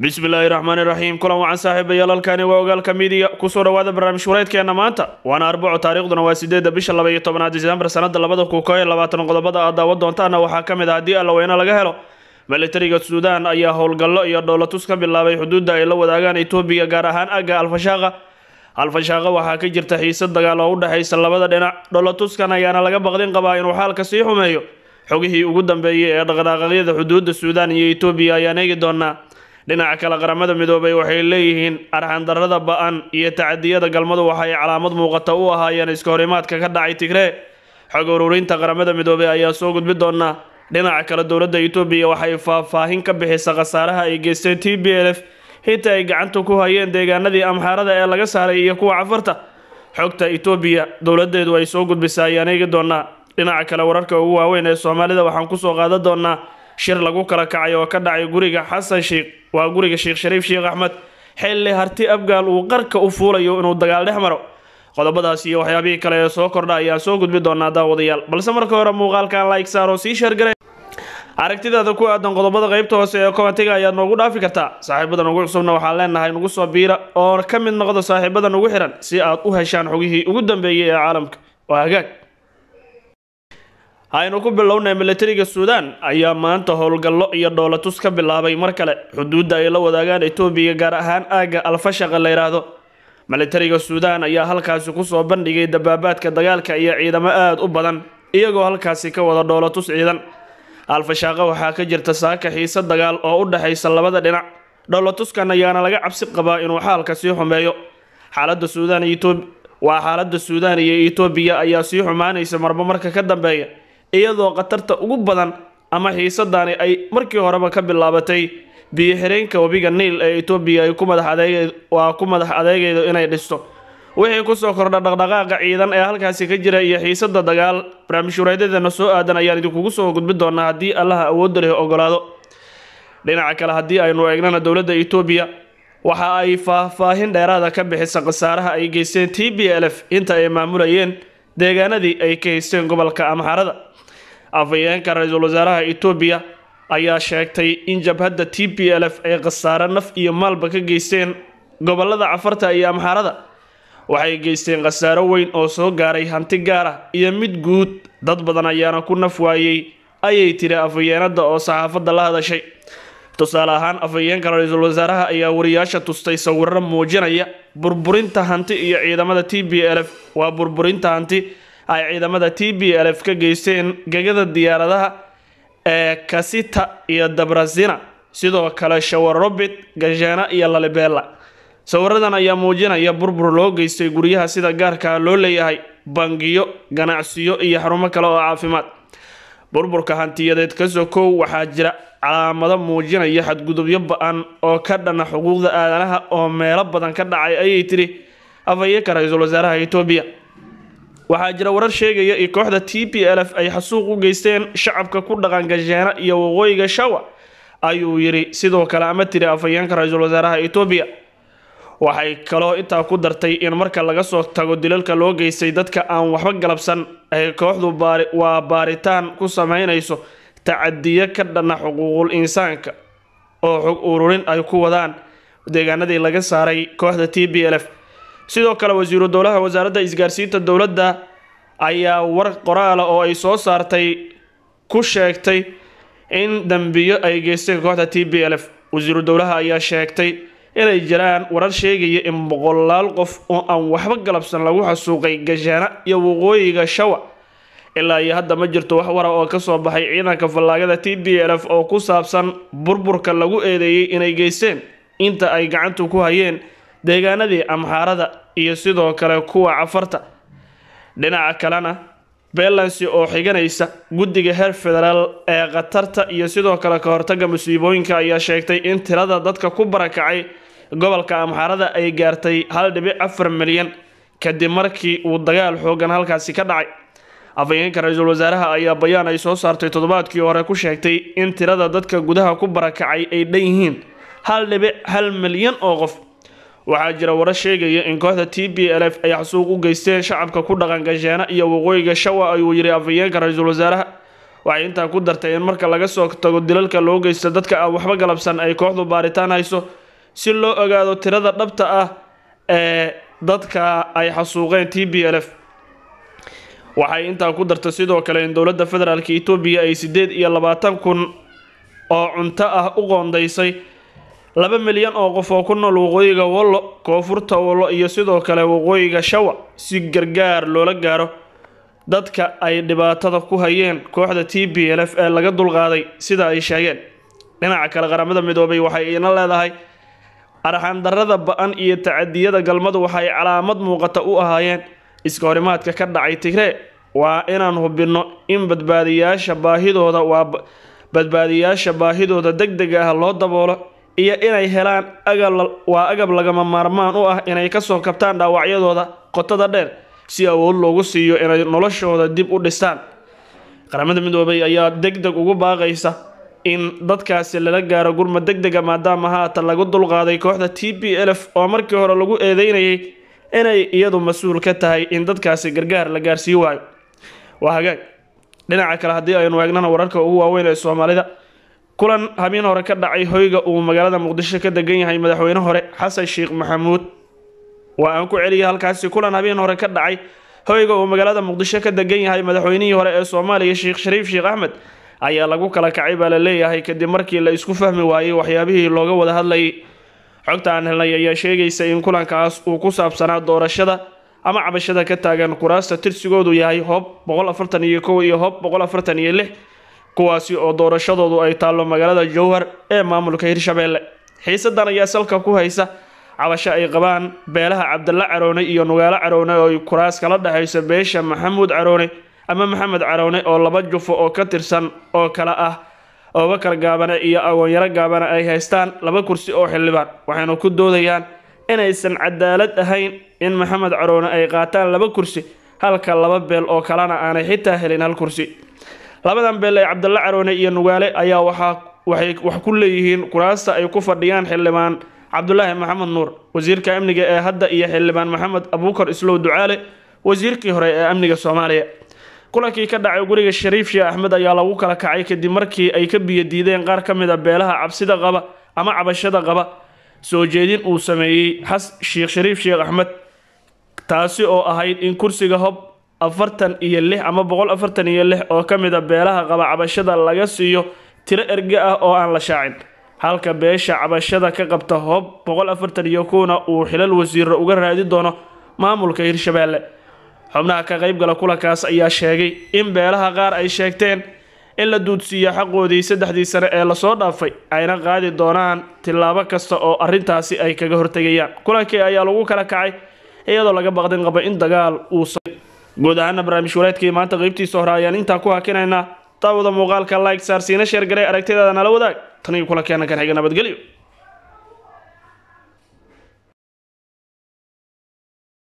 bismillaahi raxmaani raxiim kulan wacan saaxiibayaal halkani waa ogaalka midiya kusoo dhawaada barnaamij wareedkeena maanta waana arbaco taariikhduna waa sideedda bisha laba iyo tobnaad disembar sanada labada kun koob iyo labaatan qodobada aad daawa doontaanna waxaa ka mid ah haddii allaweyne laga helo milatariga suudaan ayaa howlgallo iyo dhoolatus ka bilaabay xuduudda ay la wadaagaan etoobiya gaar ahaan agga alfashaaqa alfashaaqa waxaa ka jirta xiisad dagaal oo u dhexaysa labada dhinac dhoolatuskan ayaana laga baqdin qabaa inuu xaalka sii xumeeyo xogihii ugu dambeeyey ee dhaqdhaqaaqyada xuduudda suudaan iyo etoobiya ayaan eegi doonaa dhinaca kale qaramada midoobay waxay leeyihiin arxandarada ba-an iyo tacadiyada galmadu waxay calaamad muuqata u ahaayeen iskahorimaadka ka dhacay tigree xog ururinta qaramada midoobay ayaa soo gudbi doonaa dhinaca kale dowladda etoobiya waxay faahfaahin ka bixisa khasaaraha ay geysteen t b l f xitaa ay gacanta ku hayeen deegaanadii amxaarada ee laga saaray iyo kuwa cafarta xogta etoobiya dowladeedu ay soo gudbisaa ayaan eegi doonaa dhinaca kale wararka ugu waaweyn ee soomaalida waxaan kusoo qaadan doonaa shir lagu kala kacay oo ka dhacay guriga xasan sheikh waa guriga sheekh shariif sheekh axmed xilli harti abgaal uu qarka u fuulayo inuu dagaal dhex maro qodobadaas iyo waxyaabihii kale ee soo kordha ayaa soo gudbi doonaa daawadayaal balse marka hore muuqaalkan like saaro sii sheergare aragtidaada ku aadan qodobada qaybta hoose ee komentiga ayaad noogu dhaafi kartaa saaxiibadan ugu cusubna waxaan leenahay nugu soo biira oo ka mid noqda saaxiibada nugu xiran si aad u heshaan xogihii ugu dambeeyey ee caalamka waa hagaag aynu ku bilownay milatariga suudaan ayaa maanta howlgallo iyo dhoolatus ka bilaabay mar kale xuduudda ay la wadaagaan etoobiya gaar ahaan aagga alfashaqa la yidhaahdo milatariga suudaan ayaa halkaasi ku soo bandhigay dabaabaadka dagaalka iyo ciidamo aada u badan iyagoo halkaasi ka wada dhoolatus ciidan alfashaaqa waxaa ka jirta saaka xiise dagaal oo u dhexaysa labada dhinac dhoolatuskan ayaana laga cabsi qabaa inuu xaalka sii xumeeyo xaaladda suudaan waa xaaladda suudaan iyo etoobiya ayaa sii xumaanaysa marba marka ka dambeeya iyadoo khatarta ugu badan ama xiisadani ay markii horeba ka bilaabatay biyo-xireenka webiga niil ee etoobiya waa ku madax adeegaydo inay dhisto wixii kusoo kordha dhaqdhaqaaqa ciidan ee halkaasi ka jira iyo xiisada dagaal barnaamijhuraedadeena soo aadan ayaan idinkugu soo gudbin doonaa haddii allaha awoodda leh ogolaado dhinaca kale haddii aynu eegnana dowladda etoobiya waxa ay faahfaahin dheeraada ka bixisa khasaaraha ay geysteen t b l f inta ay maamulayeen deegaanadii ay ka haysteen gobolka amxarada afhayeenka ra-iisul wasaaraha etoobiya ayaa sheegtay in jabhadda t b l f ay khasaare naf iyo maalba ka geysteen gobollada cafarta iyo amhaarada waxay geysteen khasaaro weyn oo soo gaaray hanti gaar iyo mid guud dad badan ayaana ku naf waayey ayay tiri afhayeenada oo saxaafadda la hadashay tusaale ahaan afhayeenka ra-iisul wasaaraha ayaa wariyaasha tustay sawirro muujinaya burburinta hanti iyo ciidamada t b l f waa burburinta hanti ay ciidamada t b lf ka geysteen gegada diyaaradaha ee kasita iyo dabrazina sidoo kale shawarobit gazhena iyo lalibela sawiradan ayaa muujinaya burbur loo geystay guryaha sida gaarka loo leeyahay bangiyo ganacsiyo iyo xarumo kale oo caafimaad burburka hantiyadeed ka sokow waxaa jira calaamado muujinaya xadgudubyo baan oo ka dhana xuquuqda aadanaha oo meelo badan ka dhacay ayay tiri afhayeenka ra-iisul wasaaraha etoobiya waxaa jira warar sheegaya in kooxda t p l f ay xasuuq u geysteen shacabka ku dhaqan dhaqangasheena iyo waqooyiga shawa ayuu yidhi sidoo kale ama tiri afhayeenka ra-iisul wasaaraha etoobiya waxay kaloo intaa ku dartay in marka laga soo tago dilalka loo geystay dadka aan waxba galabsan ay kooxdu waa baaritaan ku samaynayso tacadiyo ka dhanna ah xuquuqul insaanka oo xog ururin ay ku wadaan deegaanadii laga saaray kooxda t b l f sidoo kale wasiiru dowlaha wasaaradda isgaarsiinta dowladda ayaa war qoraala ah oo ay soo saartay ku sheegtay in dambiyo ay geysteen kooxda t b l f wasiiru dowlaha ayaa sheegtay inay jiraan warar sheegaya in boqolaal qof oo aan waxba galabsan lagu xasuuqay gashaana iyo waqooyiga shawa ilaa iyo hadda ma jirto wax wara oo kasoo baxay ciidanka fallaagada t b l f oo ku saabsan burburka lagu eedeeyey inay geysteen inta ay gacantu ku hayeen deegaanadii amhaarada iyo sidoo kale kuwa cafarta dhinaca kalena beelansi oo xiganaysa guddiga heer federaal ee khatarta iyo sidoo kale ka hortagga musiibooyinka ayaa sheegtay in tirada dadka ku barakacay gobolka amhaarada ay gaartay hal dhibic afar milyan kadib markii uu dagaal xoogan halkaasi ka dhacay afhayeenka ra-iisul wasaaraha ayaa bayaan ay soo saartay toddobaadkii hore ku sheegtay in tirada dadka gudaha ku barakacay ay dhan yihiin hal dhibic hal milyan oo qof waxaa jira warar sheegaya in kooxda t b l f ay xasuuq u geysteen shacabka ku dhaqan gasheena iyo waqooyiga shawa ayuu yidhi afhayeenka ra-iisul wasaaraha waxay intaa ku dartay in marka laga soo tago dilalka loo geysto dadka aan waxba galabsan ay kooxdu baaritaan hayso si loo ogaado tirada dhabta ah ee dadka ay xasuuqeen t b l f waxay intaa ku dartay sidoo kale in dowladda federaalk etoobiya ay siddeed iyo labaatan kun oo cunto ah u qoondaysay laba milyan oo qof oo ku nool waqooyiga wallo koonfurta wallo iyo sidoo kale waqooyiga shawa si gargaar loola gaaro dadka ay dhibaatada ku hayeen kooxda t b l f ee laga dulqaaday sida ay sheegeen dhinaca kale qaramada midoobay waxay ina leedahay arxandarada ba-an iyo tacadiyada galmadu waxay calaamad muuqata u ahaayeen iska horimaadka ka dhacay tigree waa inaan hubinno in badbaadiyaasha baahidooda waa badbaadiyaasha baahidooda deg deg ah loo daboolo iyo inay helaan waa agab lagama maarmaan u ah inay kasoo kabtaan dhaawacyadooda qotada dheer si awood loogu siiyo inay noloshooda dib u dhistaan qaramada midoobay ayaa degdeg ugu baaqaysa in dadkaasi lala gaaro gurma degdega maadaama haata lagu dulqaaday kooxda t b lf oo markii hore lagu eedeynayay inay iyadu mas-uul ka tahay in dadkaasi gargaar la gaarsiin waayo waa hagaag dhinaca kale haddii aynu eegnana wararka ugu waaweyn ee soomaalida kulan habeen hore ka dhacay hoyga uu magaalada muqdisho ka degan yahay madaxweyne hore xasan sheekh maxamuud waa aan ku celiyay halkaasi kulan habeen hore ka dhacay hoyga uu magaalada muqdisho ka degan yahay madaxweynihii hore ee soomaaliya sheekh shariif sheekh axmed ayaa lagu kala kacay baa la leeyahay kadib markii la isku fahmi waayay waxyaabihii looga wada hadlayay xogta aan helnay ayaa sheegaysa in kulankaas uu ku saabsanaa doorashada ama cabashada ka taagan kuraasta tirsigoodu yahay hoob boqol afartan iyo kow iyo kuwaasi oo doorashadoodu ay taallo magaalada jowhar ee maamulka hirshabeelle xiisadan ayaa salka ku haysa cabasho ay qabaan beelaha cabdalla caroone iyo nugaalo caroone oo kuraas kala dhexayso beesha maxamuud caroone ama maxamed caroone oo laba jufo oo ka tirsan oo kale ah abubakar gaabane iyo agoonyaro gaabane ay haystaan laba kursi oo xildhibaan waxayna ku doodayaan inaysan cadaalad ahayn in maxamed caroone ay qaataan laba kursi halka laba beel oo kalena aanay xitaa helin hal kursi labadan beele cabdalla caroone iyo nugaale ayaa waxaa waxay wax ku leeyihiin kuraasta ay ku fadhiyaan xildhibaan cabdulaahi maxamed nuur wasiirka amniga ee hadda iyo xildhibaan maxamed abuukar islow ducaale wasiirkii hore ee amniga soomaaliya kulankii ka dhacay guriga shariif sheeh axmed ayaa lagu kala kacay kadib markii ay ka biyadiideen qaar ka mid a beelaha cabsida qaba ama cabashada qaba soo jeedin uu sameeyey xas sheekh shariif sheekh axmed taasi oo ahayd in kursiga hob afartan iyo lix ama boqol afartan iyo lix oo ka mid a ah beelaha qaba cabashada laga siiyo tiro erge ah oo aan la shaacin halka beesha cabashada ka qabta hoob boqol afartan iyo kowna uu xilal wasiiro uga raadi doono maamulka hirshabeelle xubnaha ka qaybgala kulankaas ayaa sheegay in beelaha qaar ay sheegteen in la duudsiiyo xaqoodii saddexdii sane ee lasoo dhaafay ayna qaadi doonaan tilaabo kasta oo arrintaasi ay kaga hortegayaan kulankii ayaa lagu kala kacay iyadoo laga baqdin qaba in dagaal uu guud ahaana barnaamij walaadkii maanta qaybtiisa hore ayaan intaa ku hakinaynaa daawada muuqaalka like saarsiina sheer garay aragtidaada nala wadaag tan iyo kula keenan kan xiga nabadgelyo